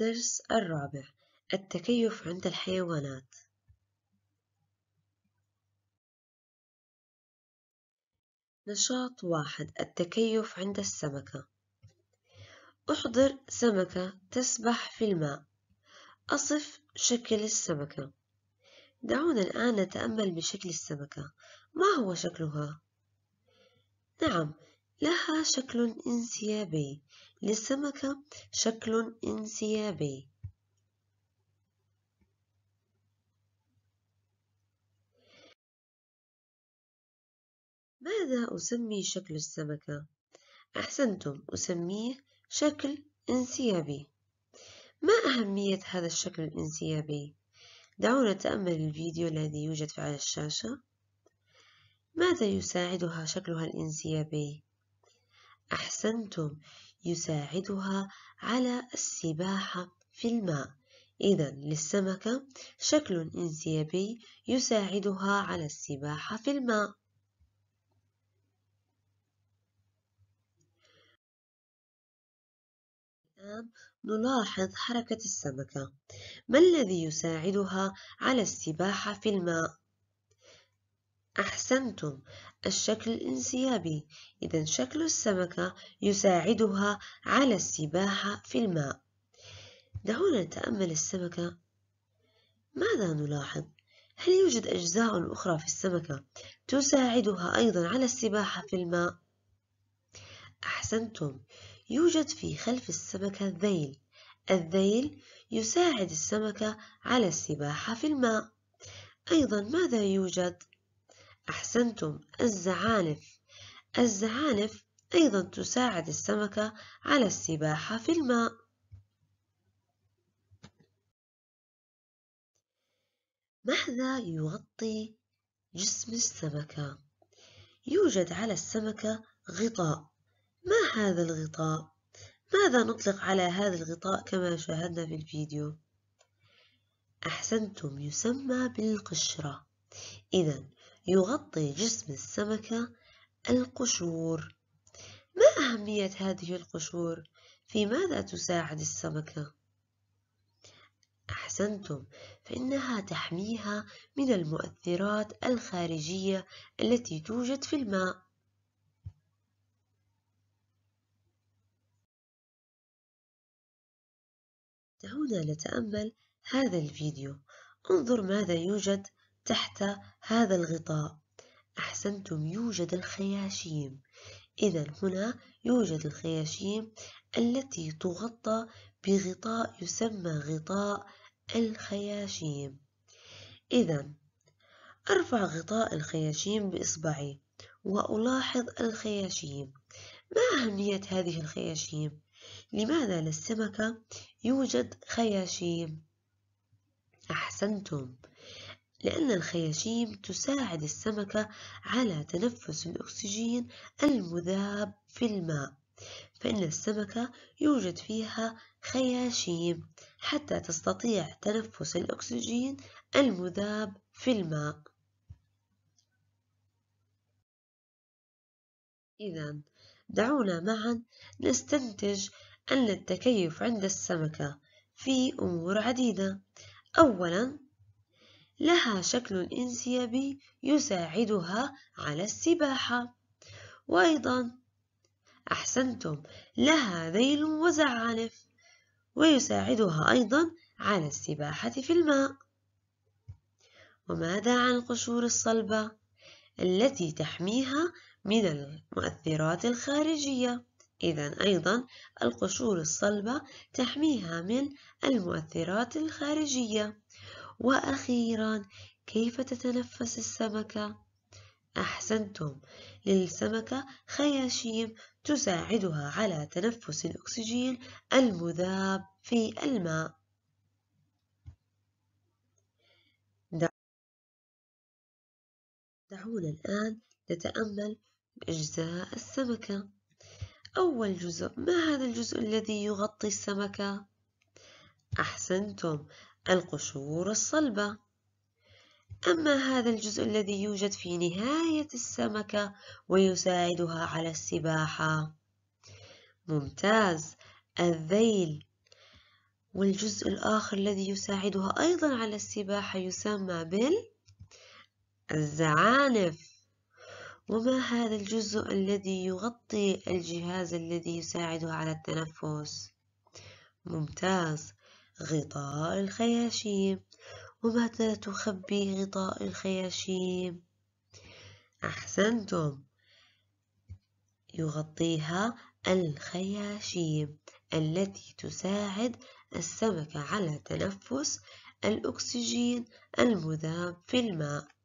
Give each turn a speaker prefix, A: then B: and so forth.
A: الدرس الرابع التكيف عند الحيوانات
B: نشاط واحد التكيف عند السمكة أحضر سمكة تسبح في الماء أصف شكل السمكة دعونا الآن نتأمل بشكل السمكة ما هو شكلها؟ نعم لها شكل انسيابي للسمكة شكل انسيابي ماذا أسمي شكل السمكة؟ أحسنتم أسميه شكل انسيابي ما أهمية هذا الشكل الانسيابي؟ دعونا نتأمل الفيديو الذي يوجد على الشاشة ماذا يساعدها شكلها الانسيابي؟ أحسنتم يساعدها على السباحة في الماء إذا للسمكة شكل انسيابي يساعدها على السباحة في الماء الآن نلاحظ حركة السمكة ما الذي يساعدها على السباحة في الماء؟ أحسنتم الشكل الانسيابي إذا شكل السمكة يساعدها على السباحة في الماء دعونا نتأمل السمكة ماذا نلاحظ؟ هل يوجد أجزاء أخرى في السمكة تساعدها أيضا على السباحة في الماء؟ أحسنتم يوجد في خلف السمكة ذيل الذيل يساعد السمكة على السباحة في الماء أيضا ماذا يوجد؟ أحسنتم الزعانف الزعانف أيضا تساعد السمكة على السباحة في الماء ماذا يغطي جسم السمكة؟ يوجد على السمكة غطاء ما هذا الغطاء؟ ماذا نطلق على هذا الغطاء كما شاهدنا في الفيديو؟ أحسنتم يسمى بالقشرة إذا يغطي جسم السمكة القشور ما أهمية هذه القشور؟ في ماذا تساعد السمكة؟ أحسنتم فإنها تحميها من المؤثرات الخارجية التي توجد في الماء هنا نتأمل هذا الفيديو انظر ماذا يوجد تحت هذا الغطاء أحسنتم يوجد الخياشيم إذا هنا يوجد الخياشيم التي تغطى بغطاء يسمى غطاء الخياشيم إذا أرفع غطاء الخياشيم بإصبعي وألاحظ الخياشيم ما أهمية هذه الخياشيم؟ لماذا للسمكة يوجد خياشيم؟ أحسنتم لأن الخياشيم تساعد السمكة على تنفس الأكسجين المذاب في الماء فإن السمكة يوجد فيها خياشيم حتى تستطيع تنفس الأكسجين المذاب في الماء إذا دعونا معا نستنتج أن التكيف عند السمكة في أمور عديدة أولا لها شكل انسيابي يساعدها على السباحة وأيضا أحسنتم لها ذيل وزعانف ويساعدها أيضا على السباحة في الماء وماذا عن القشور الصلبة التي تحميها من المؤثرات الخارجية إذا أيضا القشور الصلبة تحميها من المؤثرات الخارجية وأخيرا كيف تتنفس السمكة؟ أحسنتم للسمكة خياشيم تساعدها على تنفس الأكسجين المذاب في الماء
A: دعونا الآن نتأمل
B: أجزاء السمكة أول جزء ما هذا الجزء الذي يغطي السمكة؟ أحسنتم القشور الصلبة أما هذا الجزء الذي يوجد في نهاية السمكة ويساعدها على السباحة ممتاز الذيل والجزء الآخر الذي يساعدها أيضا على السباحة يسمى بال الزعانف وما هذا الجزء الذي يغطي الجهاز الذي يساعدها على التنفس ممتاز غطاء الخياشيم وماذا تخبي غطاء الخياشيم أحسنتم يغطيها الخياشيم التي تساعد السمكه على تنفس الأكسجين المذاب في الماء